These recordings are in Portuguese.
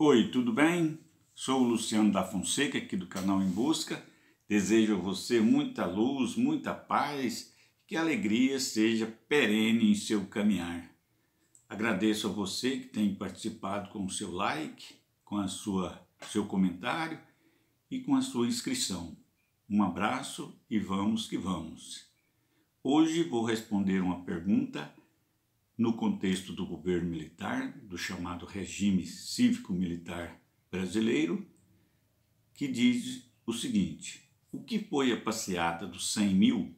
Oi, tudo bem? Sou o Luciano da Fonseca, aqui do canal Em Busca. Desejo a você muita luz, muita paz, que a alegria seja perene em seu caminhar. Agradeço a você que tem participado com o seu like, com a sua seu comentário e com a sua inscrição. Um abraço e vamos que vamos. Hoje vou responder uma pergunta no contexto do governo militar, do chamado regime cívico-militar brasileiro, que diz o seguinte: o que foi a passeada dos 100 mil?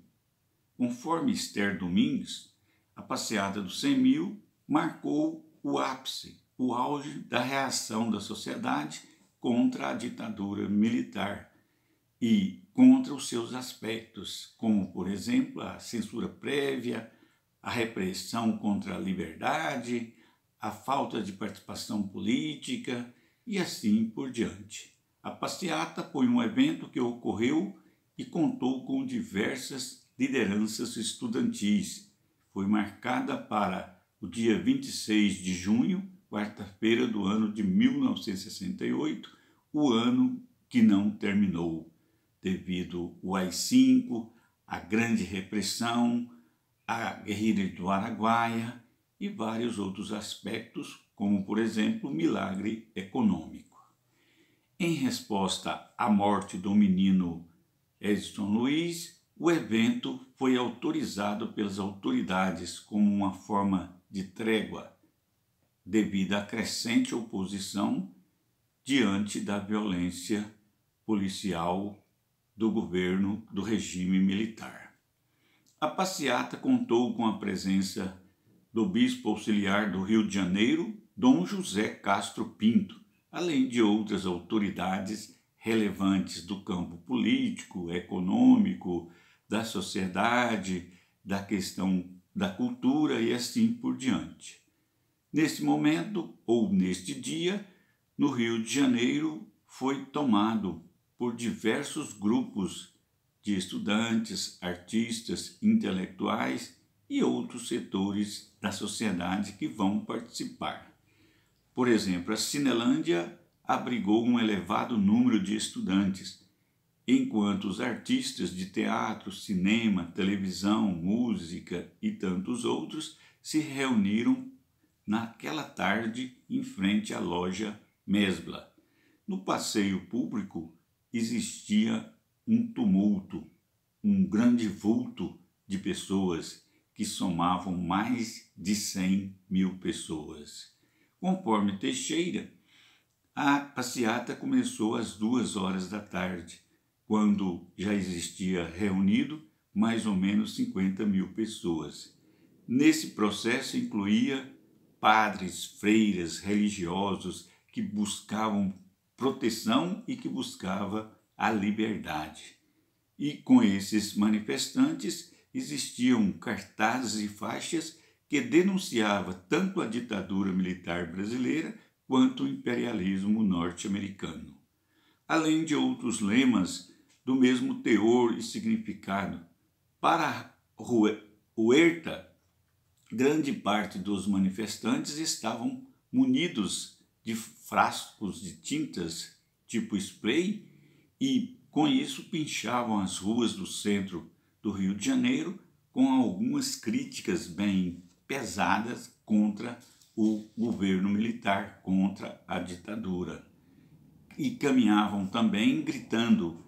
Conforme Esther Domingues, a passeada dos 100 mil marcou o ápice, o auge da reação da sociedade contra a ditadura militar e contra os seus aspectos, como, por exemplo, a censura prévia a repressão contra a liberdade, a falta de participação política e assim por diante. A passeata foi um evento que ocorreu e contou com diversas lideranças estudantis. Foi marcada para o dia 26 de junho, quarta-feira do ano de 1968, o ano que não terminou, devido ao AI-5, a grande repressão, a guerrilha do Araguaia e vários outros aspectos, como, por exemplo, o milagre econômico. Em resposta à morte do menino Edson Luiz, o evento foi autorizado pelas autoridades como uma forma de trégua, devido à crescente oposição diante da violência policial do governo do regime militar. A passeata contou com a presença do bispo auxiliar do Rio de Janeiro, Dom José Castro Pinto, além de outras autoridades relevantes do campo político, econômico, da sociedade, da questão da cultura e assim por diante. Neste momento, ou neste dia, no Rio de Janeiro foi tomado por diversos grupos de estudantes, artistas, intelectuais e outros setores da sociedade que vão participar. Por exemplo, a Cinelândia abrigou um elevado número de estudantes, enquanto os artistas de teatro, cinema, televisão, música e tantos outros se reuniram naquela tarde em frente à loja Mesbla. No passeio público existia um tumulto, um grande vulto de pessoas que somavam mais de 100 mil pessoas. Conforme Teixeira, a passeata começou às duas horas da tarde, quando já existia reunido mais ou menos 50 mil pessoas. Nesse processo incluía padres, freiras, religiosos que buscavam proteção e que buscava a liberdade. E com esses manifestantes existiam cartazes e faixas que denunciava tanto a ditadura militar brasileira quanto o imperialismo norte-americano. Além de outros lemas do mesmo teor e significado, para Huerta, grande parte dos manifestantes estavam munidos de frascos de tintas tipo spray e, com isso, pinchavam as ruas do centro do Rio de Janeiro com algumas críticas bem pesadas contra o governo militar, contra a ditadura. E caminhavam também gritando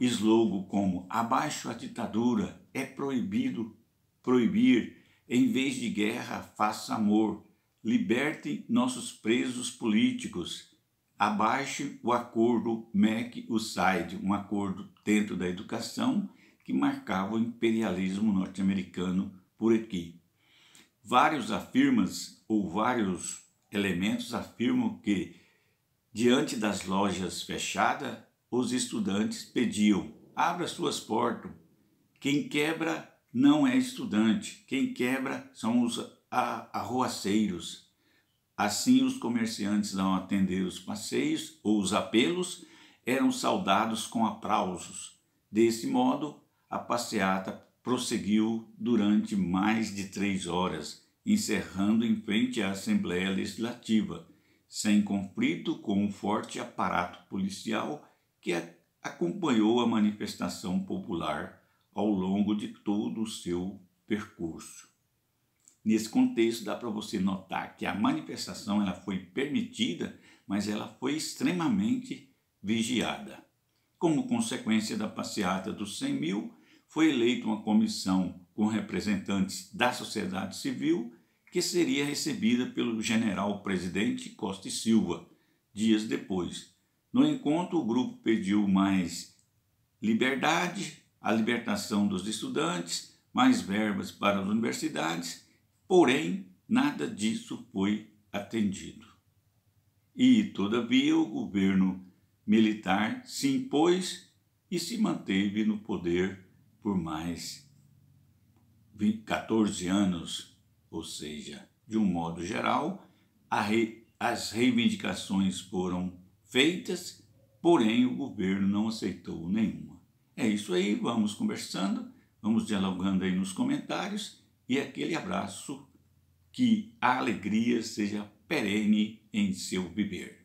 slogan como abaixo a ditadura, é proibido proibir, em vez de guerra, faça amor, libertem nossos presos políticos abaixo o acordo MEC-USAID, um acordo dentro da educação que marcava o imperialismo norte-americano por aqui. Vários afirmas, ou vários elementos afirmam que, diante das lojas fechadas, os estudantes pediam, abra suas portas, quem quebra não é estudante, quem quebra são os arroaceiros, Assim, os comerciantes, ao atender os passeios ou os apelos, eram saudados com aplausos. Desse modo, a passeata prosseguiu durante mais de três horas, encerrando em frente à Assembleia Legislativa, sem conflito com um forte aparato policial que acompanhou a manifestação popular ao longo de todo o seu percurso. Nesse contexto, dá para você notar que a manifestação ela foi permitida, mas ela foi extremamente vigiada. Como consequência da passeata dos 100 mil, foi eleita uma comissão com representantes da sociedade civil, que seria recebida pelo general-presidente Costa e Silva, dias depois. No encontro, o grupo pediu mais liberdade, a libertação dos estudantes, mais verbas para as universidades Porém, nada disso foi atendido. E, todavia, o governo militar se impôs e se manteve no poder por mais 14 anos, ou seja, de um modo geral, re... as reivindicações foram feitas, porém o governo não aceitou nenhuma. É isso aí, vamos conversando, vamos dialogando aí nos comentários e aquele abraço que a alegria seja perene em seu viver.